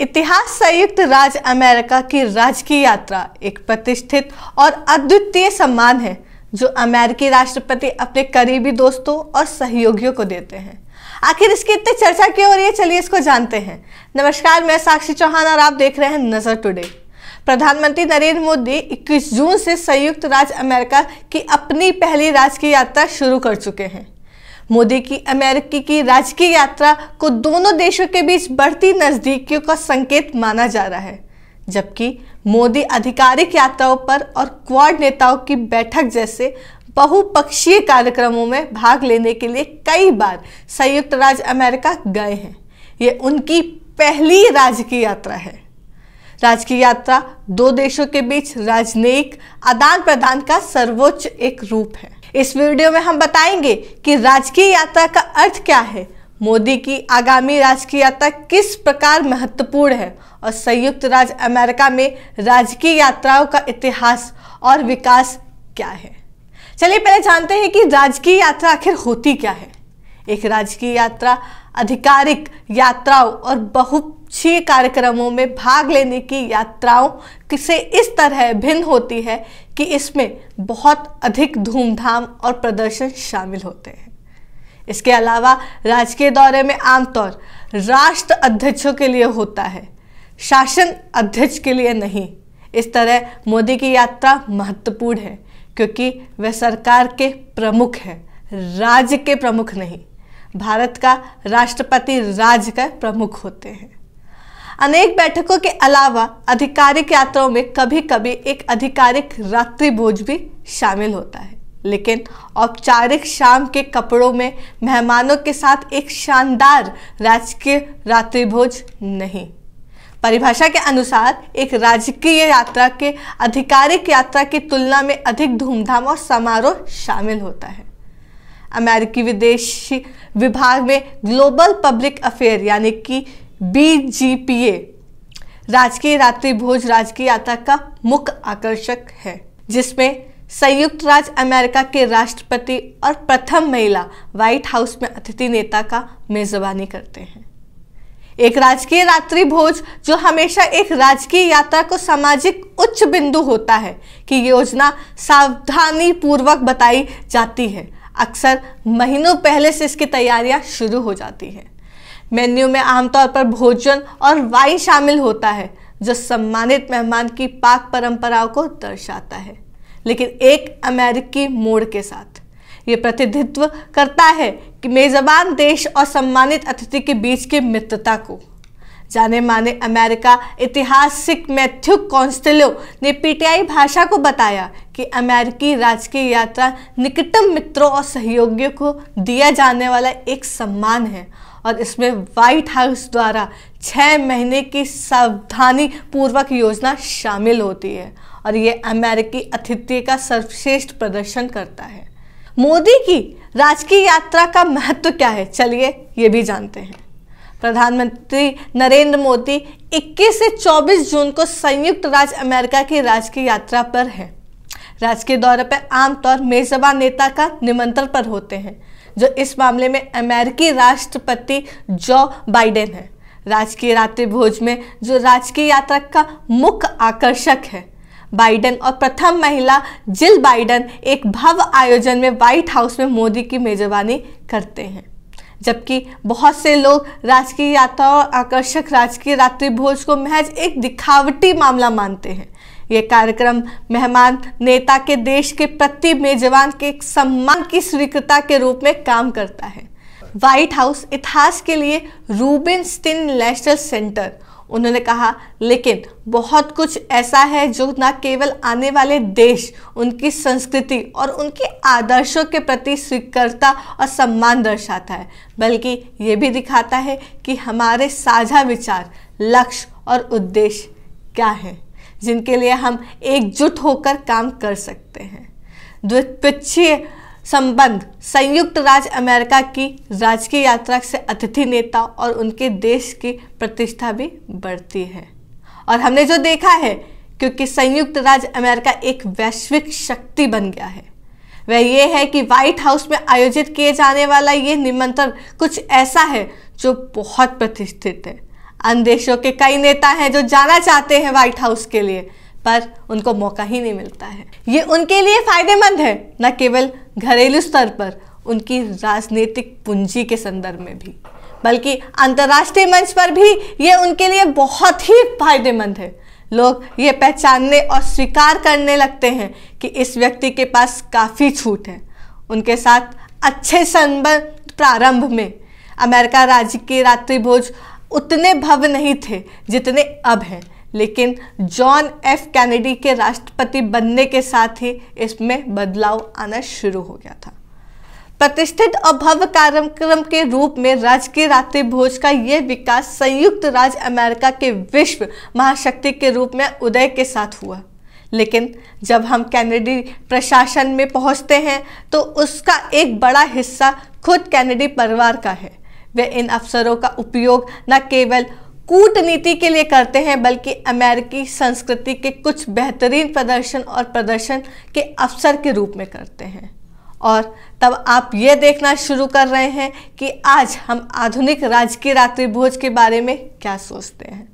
इतिहास संयुक्त राज्य अमेरिका की राजकीय यात्रा एक प्रतिष्ठित और अद्वितीय सम्मान है जो अमेरिकी राष्ट्रपति अपने करीबी दोस्तों और सहयोगियों को देते हैं आखिर इसकी इतनी चर्चा क्यों हो रही है चलिए इसको जानते हैं नमस्कार मैं साक्षी चौहान और आप देख रहे हैं नजर टुडे प्रधानमंत्री नरेंद्र मोदी 21 जून से संयुक्त राज्य अमेरिका की अपनी पहली राजकीय यात्रा शुरू कर चुके हैं मोदी की अमेरिकी की राजकीय यात्रा को दोनों देशों के बीच बढ़ती नज़दीकियों का संकेत माना जा रहा है जबकि मोदी आधिकारिक यात्राओं पर और क्वाड नेताओं की बैठक जैसे बहुपक्षीय कार्यक्रमों में भाग लेने के लिए कई बार संयुक्त राज्य अमेरिका गए हैं ये उनकी पहली राजकीय यात्रा है राजकीय यात्रा दो देशों के बीच राजनयिक आदान प्रदान का सर्वोच्च एक रूप है इस वीडियो में हम बताएंगे कि राजकीय यात्रा का अर्थ क्या है मोदी की आगामी राजकीय यात्रा किस प्रकार महत्वपूर्ण है और संयुक्त राज्य अमेरिका में राजकीय यात्राओं का इतिहास और विकास क्या है चलिए पहले जानते हैं कि राजकीय यात्रा आखिर होती क्या है एक राजकीय यात्रा आधिकारिक यात्राओं और बहु छह कार्यक्रमों में भाग लेने की यात्राओं से इस तरह भिन्न होती है कि इसमें बहुत अधिक धूमधाम और प्रदर्शन शामिल होते हैं इसके अलावा राजकीय दौरे में आमतौर राष्ट्र अध्यक्षों के लिए होता है शासन अध्यक्ष के लिए नहीं इस तरह मोदी की यात्रा महत्वपूर्ण है क्योंकि वह सरकार के प्रमुख हैं राज्य के प्रमुख नहीं भारत का राष्ट्रपति राज्य का प्रमुख होते हैं अनेक बैठकों के अलावा आधिकारिक यात्राओं में कभी कभी एक आधिकारिक रात्रि भोज भी शामिल होता है लेकिन औपचारिक शाम के कपड़ों में मेहमानों के साथ एक शानदार राजकीय रात्रि भोज नहीं परिभाषा के अनुसार एक राजकीय यात्रा के आधिकारिक यात्रा की तुलना में अधिक धूमधाम और समारोह शामिल होता है अमेरिकी विदेश विभाग में ग्लोबल पब्लिक अफेयर यानी कि बीजीपीए राजकीय रात्रि भोज राजकीय यात्रा का मुख्य आकर्षक है जिसमें संयुक्त राज्य अमेरिका के राष्ट्रपति और प्रथम महिला व्हाइट हाउस में अतिथि नेता का मेजबानी करते हैं एक राजकीय रात्रि भोज जो हमेशा एक राजकीय यात्रा को सामाजिक उच्च बिंदु होता है कि योजना सावधानी पूर्वक बताई जाती है अक्सर महीनों पहले से इसकी तैयारियां शुरू हो जाती हैं मेन्यू में आमतौर पर भोजन और वाइन शामिल होता है जो सम्मानित मेहमान की पाक परंपराओं को दर्शाता है लेकिन एक अमेरिकी मोड़ के साथ ये प्रतिनिधित्व करता है कि मेज़बान देश और सम्मानित अतिथि के बीच की मित्रता को जाने माने अमेरिका ऐतिहासिक मैथ्यू कॉन्स्टेलो ने पीटीआई भाषा को बताया कि अमेरिकी राजकीय यात्रा निकटतम मित्रों और सहयोगियों को दिया जाने वाला एक सम्मान है और इसमें व्हाइट हाउस द्वारा छः महीने की सावधानी पूर्वक योजना शामिल होती है और ये अमेरिकी अतिथि का सर्वश्रेष्ठ प्रदर्शन करता है मोदी की राजकीय यात्रा का महत्व क्या है चलिए ये भी जानते हैं प्रधानमंत्री नरेंद्र मोदी 21 से 24 जून को संयुक्त राज्य अमेरिका की राजकीय यात्रा पर हैं राजकीय दौरे पर आमतौर मेजबान नेता का निमंत्रण पर होते हैं जो इस मामले में अमेरिकी राष्ट्रपति जो बाइडेन है राजकीय रात्रि भोज में जो राजकीय यात्रा का मुख्य आकर्षक है बाइडेन और प्रथम महिला जिल बाइडेन एक भव्य आयोजन में व्हाइट हाउस में मोदी की मेजबानी करते हैं जबकि बहुत से लोग राजकीय यात्रा और आकर्षक राजकीय रात्रि भोज को महज एक दिखावटी मामला मानते हैं ये कार्यक्रम मेहमान नेता के देश के प्रति मेजबान के सम्मान की स्वीकृता के रूप में काम करता है व्हाइट हाउस इतिहास के लिए रूबिन स्टिन नेशनल सेंटर उन्होंने कहा लेकिन बहुत कुछ ऐसा है जो न केवल आने वाले देश उनकी संस्कृति और उनके आदर्शों के प्रति स्वीकृता और सम्मान दर्शाता है बल्कि ये भी दिखाता है कि हमारे साझा विचार लक्ष्य और उद्देश्य क्या है जिनके लिए हम एकजुट होकर काम कर सकते हैं द्विपक्षीय संबंध संयुक्त राज्य अमेरिका की राजकीय यात्रा से अतिथि नेता और उनके देश की प्रतिष्ठा भी बढ़ती है और हमने जो देखा है क्योंकि संयुक्त राज्य अमेरिका एक वैश्विक शक्ति बन गया है वह ये है कि व्हाइट हाउस में आयोजित किए जाने वाला ये निमंत्रण कुछ ऐसा है जो बहुत प्रतिष्ठित है अन्य देशों के कई नेता हैं जो जाना चाहते हैं व्हाइट हाउस के लिए पर उनको मौका ही नहीं मिलता है ये उनके लिए फायदेमंद है न केवल घरेलू स्तर पर उनकी राजनीतिक पूंजी के संदर्भ में भी बल्कि अंतर्राष्ट्रीय मंच पर भी ये उनके लिए बहुत ही फायदेमंद है लोग ये पहचानने और स्वीकार करने लगते हैं कि इस व्यक्ति के पास काफ़ी छूट है उनके साथ अच्छे संबंध प्रारंभ में अमेरिका राज्य के रात्रि भोज उतने भव्य नहीं थे जितने अब हैं लेकिन जॉन एफ कैनेडी के राष्ट्रपति बनने के साथ ही इसमें बदलाव आना शुरू हो गया था प्रतिष्ठित और भव्य कार्यक्रम के रूप में राजकीय रात्रि भोज का यह विकास संयुक्त राज्य अमेरिका के विश्व महाशक्ति के रूप में उदय के साथ हुआ लेकिन जब हम कैनेडी प्रशासन में पहुंचते हैं तो उसका एक बड़ा हिस्सा खुद कैनेडी परिवार का है वे इन अवसरों का उपयोग न केवल कूटनीति के लिए करते हैं बल्कि अमेरिकी संस्कृति के कुछ बेहतरीन प्रदर्शन और प्रदर्शन के अवसर के रूप में करते हैं और तब आप ये देखना शुरू कर रहे हैं कि आज हम आधुनिक राजकीय रात्रि भोज के बारे में क्या सोचते हैं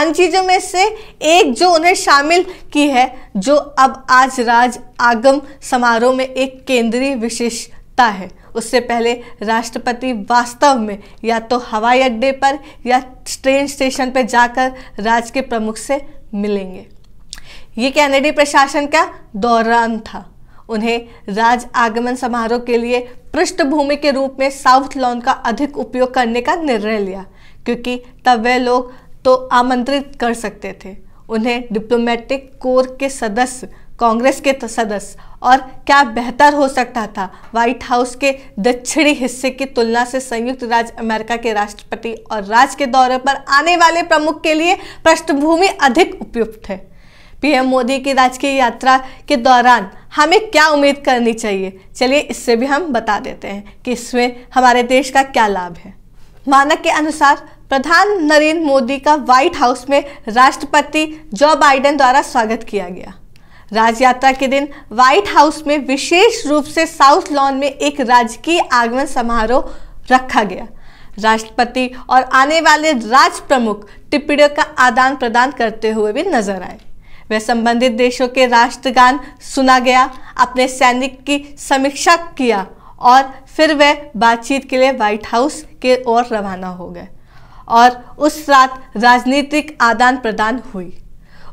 अन्य चीज़ों में से एक जो उन्हें शामिल की है जो अब आज राज आगम समारोह में एक केंद्रीय विशेषता है उससे पहले राष्ट्रपति वास्तव में या तो हवाई अड्डे पर या ट्रेन स्टेशन पर जाकर राज्य के प्रमुख से मिलेंगे ये कैनेडी प्रशासन का दौरान था उन्हें राज आगमन समारोह के लिए पृष्ठभूमि के रूप में साउथ लॉन का अधिक उपयोग करने का निर्णय लिया क्योंकि तब वे लोग तो आमंत्रित कर सकते थे उन्हें डिप्लोमेटिक कोर के सदस्य कांग्रेस के सदस्य और क्या बेहतर हो सकता था व्हाइट हाउस के दक्षिणी हिस्से की तुलना से संयुक्त राज्य अमेरिका के राष्ट्रपति और राज्य के दौरे पर आने वाले प्रमुख के लिए पृष्ठभूमि अधिक उपयुक्त है पीएम मोदी की राजकीय यात्रा के दौरान हमें क्या उम्मीद करनी चाहिए चलिए इससे भी हम बता देते हैं कि इसमें हमारे देश का क्या लाभ है मानक के अनुसार प्रधान नरेंद्र मोदी का व्हाइट हाउस में राष्ट्रपति जो बाइडेन द्वारा स्वागत किया गया राज यात्रा के दिन व्हाइट हाउस में विशेष रूप से साउथ लॉन में एक राजकीय आगमन समारोह रखा गया राष्ट्रपति और आने वाले राज प्रमुख टिप्पणियों का आदान प्रदान करते हुए भी नजर आए वह संबंधित देशों के राष्ट्रगान सुना गया अपने सैनिक की समीक्षा किया और फिर वह बातचीत के लिए व्हाइट हाउस के ओर रवाना हो गए और उस रात राजनीतिक आदान प्रदान हुई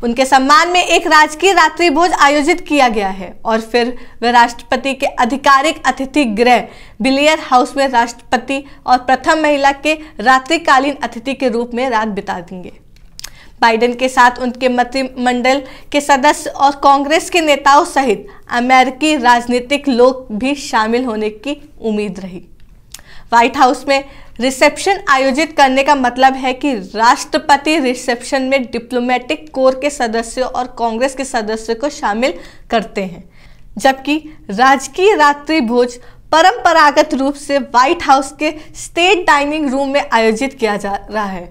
उनके सम्मान में एक राजकीय रात्रि भोज आयोजित किया गया है और फिर वे राष्ट्रपति के आधिकारिक अतिथि गृह बिलियर हाउस में राष्ट्रपति और प्रथम महिला के रात्रिकालीन अतिथि के रूप में रात बिता देंगे बाइडेन के साथ उनके मंत्रिमंडल के सदस्य और कांग्रेस के नेताओं सहित अमेरिकी राजनीतिक लोग भी शामिल होने की उम्मीद रही व्हाइट हाउस में रिसेप्शन आयोजित करने का मतलब है कि राष्ट्रपति रिसेप्शन में डिप्लोमेटिक कोर के सदस्यों और कांग्रेस के सदस्यों को शामिल करते हैं जबकि राजकीय रात्रि भोज परंपरागत रूप से व्हाइट हाउस के स्टेट डाइनिंग रूम में आयोजित किया जा रहा है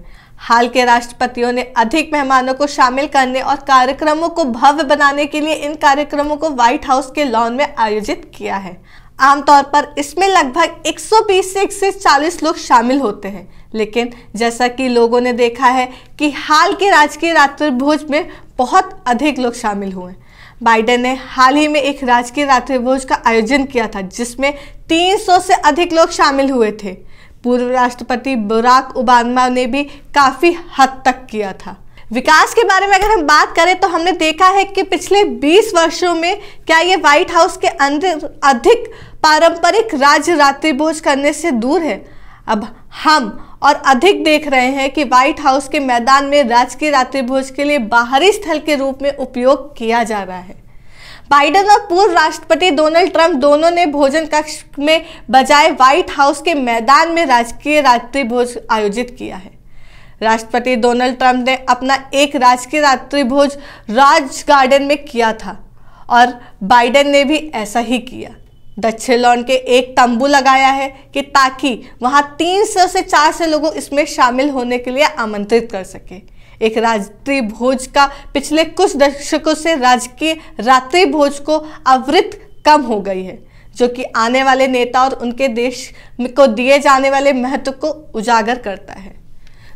हाल के राष्ट्रपतियों ने अधिक मेहमानों को शामिल करने और कार्यक्रमों को भव्य बनाने के लिए इन कार्यक्रमों को व्हाइट हाउस के लॉन में आयोजित किया है आमतौर पर इसमें लगभग 120 से 140 लोग शामिल होते हैं लेकिन जैसा कि लोगों ने देखा है कि हाल के राजकीय रात्रि भोज में बहुत अधिक लोग शामिल हुए बाइडेन ने हाल ही में एक राजकीय रात्रि भोज का आयोजन किया था जिसमें 300 से अधिक लोग शामिल हुए थे पूर्व राष्ट्रपति बराक ओबामा ने भी काफ़ी हद तक किया था विकास के बारे में अगर हम बात करें तो हमने देखा है कि पिछले 20 वर्षों में क्या ये व्हाइट हाउस के अंदर अधिक पारंपरिक राज्य रात्रि भोज करने से दूर है अब हम और अधिक देख रहे हैं कि व्हाइट हाउस के मैदान में राजकीय रात्रि भोज के लिए बाहरी स्थल के रूप में उपयोग किया जा रहा है बाइडन और पूर्व राष्ट्रपति डोनाल्ड ट्रंप दोनों ने भोजन कक्ष में बजाय व्हाइट हाउस के मैदान में राजकीय रात्रि भोज आयोजित किया है राष्ट्रपति डोनाल्ड ट्रंप ने अपना एक राजकीय रात्रि भोज राज गार्डन में किया था और बाइडेन ने भी ऐसा ही किया दक्षिण लॉन के एक तंबू लगाया है कि ताकि वहाँ 300 से 400 लोगों इसमें शामिल होने के लिए आमंत्रित कर सके एक रात्रि भोज का पिछले कुछ दशकों से राजकीय रात्रि भोज को अवृत कम हो गई है जो कि आने वाले नेता और उनके देश को दिए जाने वाले महत्व को उजागर करता है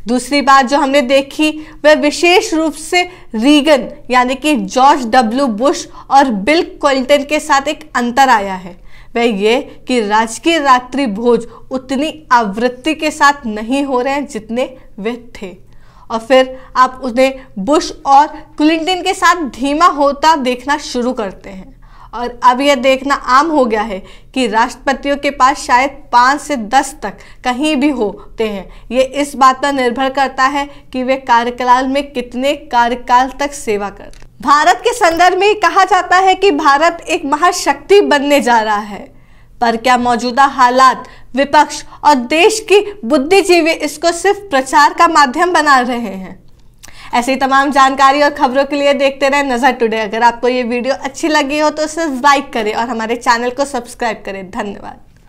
दूसरी बात जो हमने देखी वह विशेष रूप से रीगन यानी कि जॉर्ज डब्ल्यू बुश और बिल क्विंटन के साथ एक अंतर आया है वह ये कि राजकीय रात्रि भोज उतनी आवृत्ति के साथ नहीं हो रहे हैं जितने वे थे और फिर आप उन्हें बुश और क्लिंटन के साथ धीमा होता देखना शुरू करते हैं और अब यह देखना आम हो गया है कि राष्ट्रपतियों के पास शायद पाँच से दस तक कहीं भी होते हैं ये इस बात पर निर्भर करता है कि वे कार्यकाल में कितने कार्यकाल तक सेवा करते हैं भारत के संदर्भ में कहा जाता है कि भारत एक महाशक्ति बनने जा रहा है पर क्या मौजूदा हालात विपक्ष और देश की बुद्धिजीवी इसको सिर्फ प्रचार का माध्यम बना रहे हैं ऐसी तमाम जानकारी और खबरों के लिए देखते रहें नज़र टुडे अगर आपको ये वीडियो अच्छी लगी हो तो उसे लाइक करें और हमारे चैनल को सब्सक्राइब करें धन्यवाद